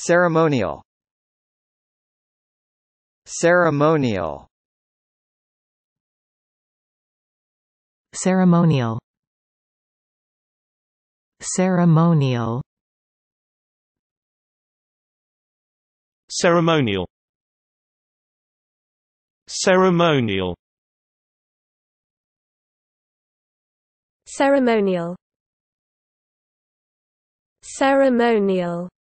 Ceremonial Ceremonial Ceremonial Ceremonial Ceremonial Ceremonial Ceremonial Ceremonial